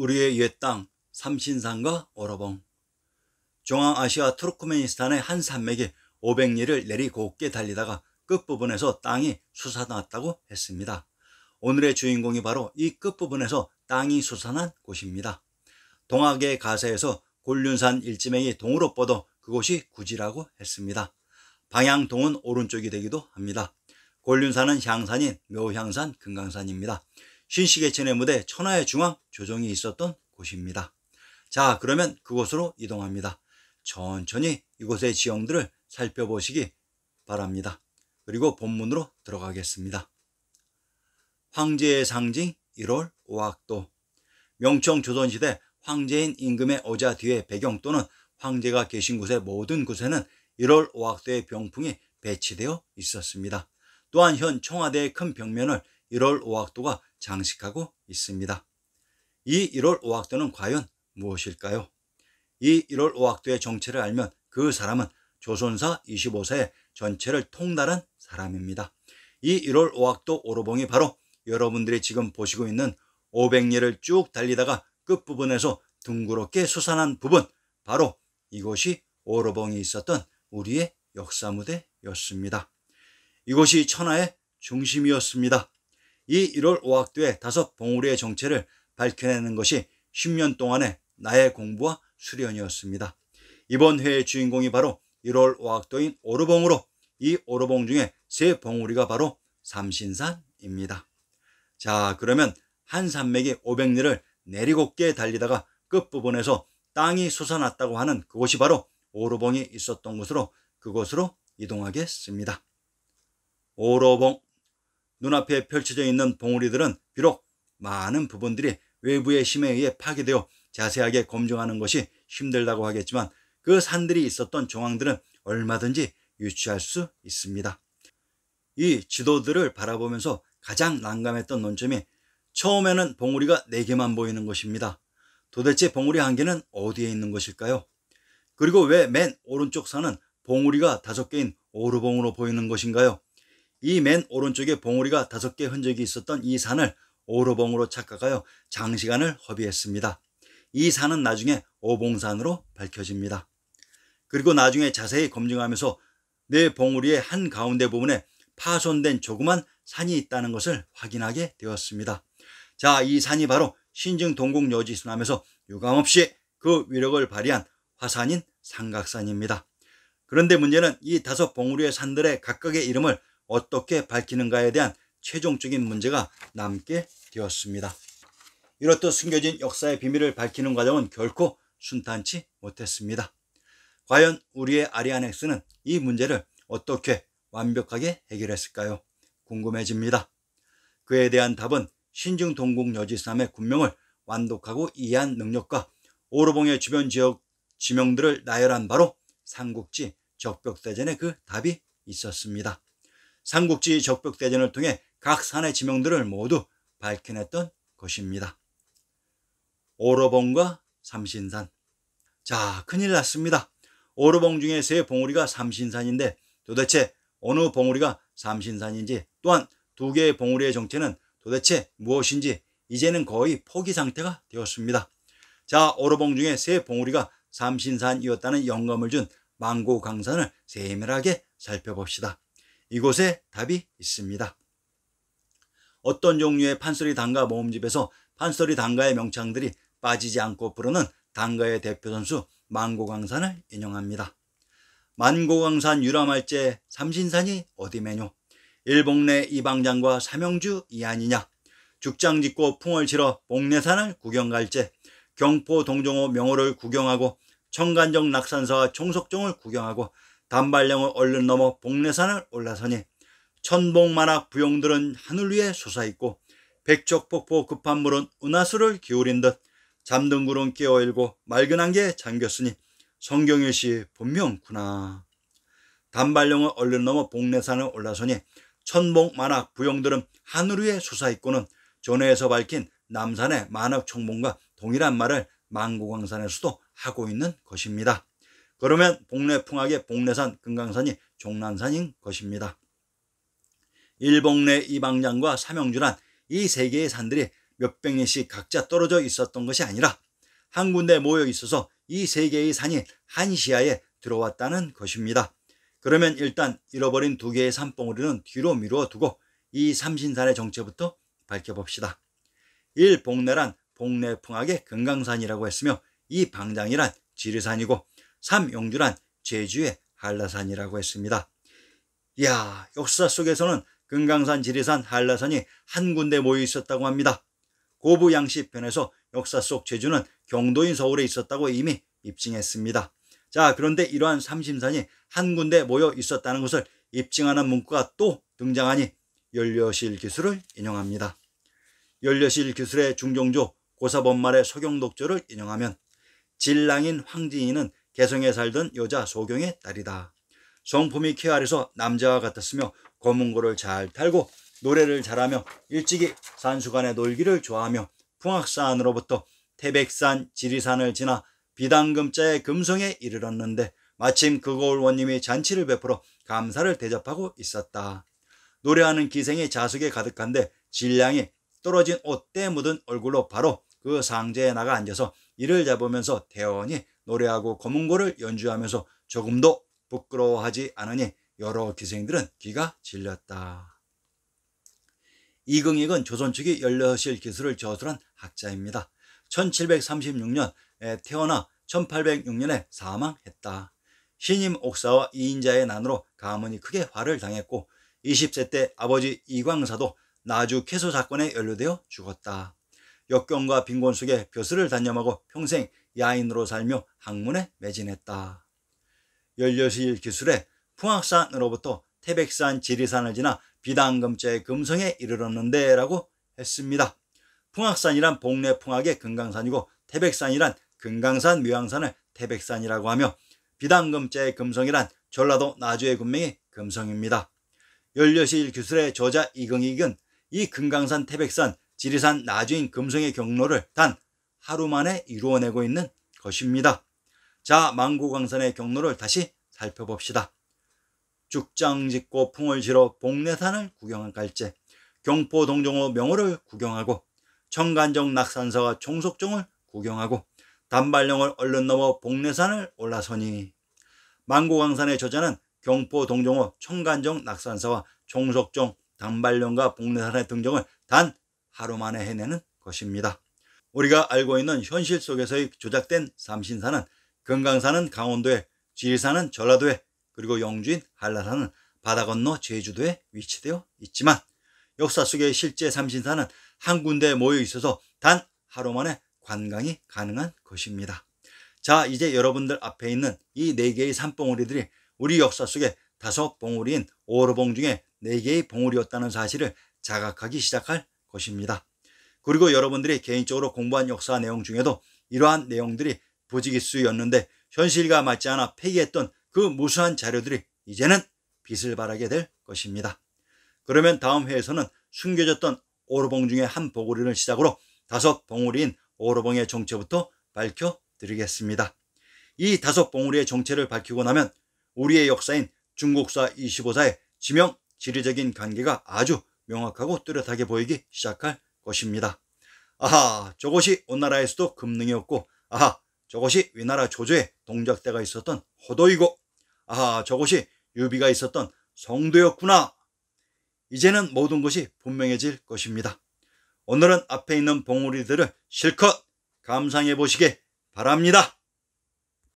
우리의 옛 땅 삼신산과 오로봉 중앙아시아 투르크메니스탄의 한 산맥에 500리를 내리곱게 달리다가 끝부분에서 땅이 수산났다고 했습니다. 오늘의 주인공이 바로 이 끝부분에서 땅이 수산한 곳입니다. 동학의 가세에서 곤륜산 일지맹이 동으로 뻗어 그곳이 구지라고 했습니다. 방향동은 오른쪽이 되기도 합니다. 곤륜산은 향산인 묘향산 금강산입니다. 신시계천의 무대 천하의 중앙 조정이 있었던 곳입니다. 자 그러면 그곳으로 이동합니다. 천천히 이곳의 지형들을 살펴보시기 바랍니다. 그리고 본문으로 들어가겠습니다. 황제의 상징 1월 5학도 명청 조선시대 황제인 임금의 오자뒤의 배경 또는 황제가 계신 곳의 모든 곳에는 1월 5학도의 병풍이 배치되어 있었습니다. 또한 현 청와대의 큰 벽면을 1월 5학도가 장식하고 있습니다. 이 1월 5학도는 과연 무엇일까요? 이 1월 5학도의 정체를 알면 그 사람은 조선사 25세 전체를 통달한 사람입니다. 이 1월 5학도 오로봉이 바로 여러분들이 지금 보시고 있는 500리를 쭉 달리다가 끝부분에서 둥그렇게 수산한 부분 바로 이곳이 오로봉이 있었던 우리의 역사무대였습니다. 이곳이 천하의 중심이었습니다. 이 1월 5학도의 다섯 봉우리의 정체를 밝혀내는 것이 10년 동안의 나의 공부와 수련이었습니다. 이번 회의 주인공이 바로 1월 5학도인 오르봉으로 이 오르봉 중에 세 봉우리가 바로 삼신산입니다. 자 그러면 한 산맥이 500리를 내리곱게 달리다가 끝부분에서 땅이 솟아났다고 하는 그곳이 바로 오르봉이 있었던 곳으로 그곳으로 이동하겠습니다. 오로봉 눈앞에 펼쳐져 있는 봉우리들은 비록 많은 부분들이 외부의 힘에 의해 파괴되어 자세하게 검증하는 것이 힘들다고 하겠지만 그 산들이 있었던 정황들은 얼마든지 유추할 수 있습니다. 이 지도들을 바라보면서 가장 난감했던 논점이 처음에는 봉우리가 4개만 보이는 것입니다. 도대체 봉우리 한 개는 어디에 있는 것일까요? 그리고 왜 맨 오른쪽 산은 봉우리가 5개인 오르봉으로 보이는 것인가요? 이맨 오른쪽에 봉우리가 다섯 개 흔적이 있었던 이 산을 오로봉으로 착각하여 장시간을 허비했습니다. 이 산은 나중에 오봉산으로 밝혀집니다. 그리고 나중에 자세히 검증하면서 내 봉우리의 한 가운데 부분에 파손된 조그만 산이 있다는 것을 확인하게 되었습니다. 자, 이 산이 바로 신증 동국 여지순함에서 유감없이 그 위력을 발휘한 화산인 삼각산입니다. 그런데 문제는 이 다섯 봉우리의 산들의 각각의 이름을 어떻게 밝히는가에 대한 최종적인 문제가 남게 되었습니다. 이렇듯 숨겨진 역사의 비밀을 밝히는 과정은 결코 순탄치 못했습니다. 과연 우리의 아리안넥스는이 문제를 어떻게 완벽하게 해결했을까요? 궁금해집니다. 그에 대한 답은 신중 동국 여지삼의 군명을 완독하고 이해한 능력과 오르봉의 주변 지역 지명들을 나열한 바로 삼국지 적벽대전의 그 답이 있었습니다. 삼국지 적벽대전을 통해 각 산의 지명들을 모두 밝혀냈던 것입니다. 오로봉과 삼신산 자 큰일 났습니다. 오로봉 중에 세 봉우리가 삼신산인데 도대체 어느 봉우리가 삼신산인지 또한 두 개의 봉우리의 정체는 도대체 무엇인지 이제는 거의 포기 상태가 되었습니다. 자 오로봉 중에 세 봉우리가 삼신산이었다는 영감을 준 망고강산을 세밀하게 살펴봅시다. 이곳에 답이 있습니다. 어떤 종류의 판소리 단가 모음집에서 판소리 단가의 명창들이 빠지지 않고 부르는 단가의 대표 선수 만고강산을 인용합니다. 만고강산 유람할제 삼신산이 어디매뇨? 일봉내 이방장과 삼영주 이안이냐? 죽장 짓고 풍을 치러 봉내산을 구경갈제 경포 동종호 명호를 구경하고 청간정 낙산사와 총석종을 구경하고 단발령을 얼른 넘어 복례산을 올라서니 천봉만화 부용들은 하늘 위에 솟아있고 백적폭포 급한 물은 은하수를 기울인 듯 잠든 구름 깨어일고 맑은 한게 잠겼으니 성경일시 분명구나. 단발령을 얼른 넘어 복례산을 올라서니 천봉 만화 부용들은 하늘 위에 솟아있고는 전해에서 밝힌 남산의 만악 총봉과 동일한 말을 망고광산에서도 하고 있는 것입니다. 그러면 복내풍악의복내산 금강산이 종란산인 것입니다. 일복내 이방장과 삼영주란 이 세 개의 산들이 몇백 년씩 각자 떨어져 있었던 것이 아니라 한 군데 모여 있어서 이 세 개의 산이 한 시야에 들어왔다는 것입니다. 그러면 일단 잃어버린 두 개의 산봉우리는 뒤로 미루어 두고 이 삼신산의 정체부터 밝혀봅시다. 일복내란복내풍악의 금강산이라고 했으며 이 방장이란 지리산이고 삼용주란 제주의 한라산이라고 했습니다. 이야 역사 속에서는 금강산, 지리산, 한라산이 한 군데 모여 있었다고 합니다. 고부 양식편에서 역사 속 제주는 경도인 서울에 있었다고 이미 입증했습니다. 자 그런데 이러한 삼심산이 한 군데 모여 있었다는 것을 입증하는 문구가 또 등장하니 연료실 기술을 인용합니다. 연료실 기술의 중종조 고사본말의 소경독조를 인용하면 진랑인 황진이는 개성에 살던 여자 소경의 딸이다. 성품이 쾌활해서 남자와 같았으며 검은고를 잘 탈고 노래를 잘하며 일찍이 산수간의 놀기를 좋아하며 풍악산으로부터 태백산, 지리산을 지나 비당금자의 금성에 이르렀는데 마침 그거울 원님이 잔치를 베풀어 감사를 대접하고 있었다. 노래하는 기생이 자석에 가득한데 진량이 떨어진 옷때 묻은 얼굴로 바로 그 상자에 나가 앉아서 이를 잡으면서 대원이 노래하고 고문고를 연주하면서 조금도 부끄러워하지 않으니 여러 기생들은 귀가 질렸다. 이긍익은 조선 측이 16실 기술을 저술한 학자입니다. 1736년 에 태어나 1806년에 사망했다. 신임 옥사와 이인자의 난으로 가문이 크게 화를 당했고 20세 때 아버지 이광사도 나주 캐소 사건에 연루되어 죽었다. 역경과 빈곤 속에 벼슬을 단념하고 평생 야인으로 살며 학문에 매진했다. 1 6실 기술에 풍악산으로부터 태백산 지리산을 지나 비단금자의 금성에 이르렀는데 라고 했습니다. 풍악산이란 복래 풍악의 금강산이고 태백산이란 금강산 묘양산을 태백산이라고 하며 비단금자의 금성이란 전라도 나주의 군명이 금성입니다. 1 6실 기술의 저자 이경익은 이 금강산 태백산 지리산 나주인 금성의 경로를 단 하루 만에 이루어내고 있는 것입니다. 자, 망고강산의 경로를 다시 살펴봅시다. 죽장 짓고 풍을 실어 봉내산을 구경한 깔째, 경포 동정호 명호를 구경하고, 청간정 낙산사와총속종을 구경하고, 단발령을 얼른 넘어 봉내산을 올라서니, 망고강산의 저자는 경포 동정호 청간정 낙산사와총속종 단발령과 봉내산의 등정을 단 하루 만에 해내는 것입니다. 우리가 알고 있는 현실 속에서의 조작된 삼신사는 금강산은 강원도에 지리산은 전라도에 그리고 영주인 한라산은 바다 건너 제주도에 위치되어 있지만 역사 속의 실제 삼신사는 한 군데 에 모여 있어서 단 하루 만에 관광이 가능한 것입니다. 자 이제 여러분들 앞에 있는 이 네 개의 산봉우리들이 우리 역사 속에 다섯 봉우리인 오로봉 중에 네 개의 봉우리였다는 사실을 자각하기 시작할 것입니다. 그리고 여러분들이 개인적으로 공부한 역사 내용 중에도 이러한 내용들이 부지기수였는데 현실과 맞지 않아 폐기했던 그 무수한 자료들이 이제는 빛을 발하게 될 것입니다. 그러면 다음 회에서는 숨겨졌던 오르봉 중의 한보고리를 시작으로 다섯 봉우리인 오르봉의 정체부터 밝혀드리겠습니다. 이 다섯 봉우리의 정체를 밝히고 나면 우리의 역사인 중국사 25사의 지명 지리적인 관계가 아주 명확하고 뚜렷하게 보이기 시작할 것입니다. 아하 저것이 온나라에서도 금능이었고 아하 저것이 위나라 조조의 동작대가 있었던 호도이고 아하 저것이 유비가 있었던 성도였구나. 이제는 모든 것이 분명해질 것입니다. 오늘은 앞에 있는 봉우리들을 실컷 감상해 보시길 바랍니다.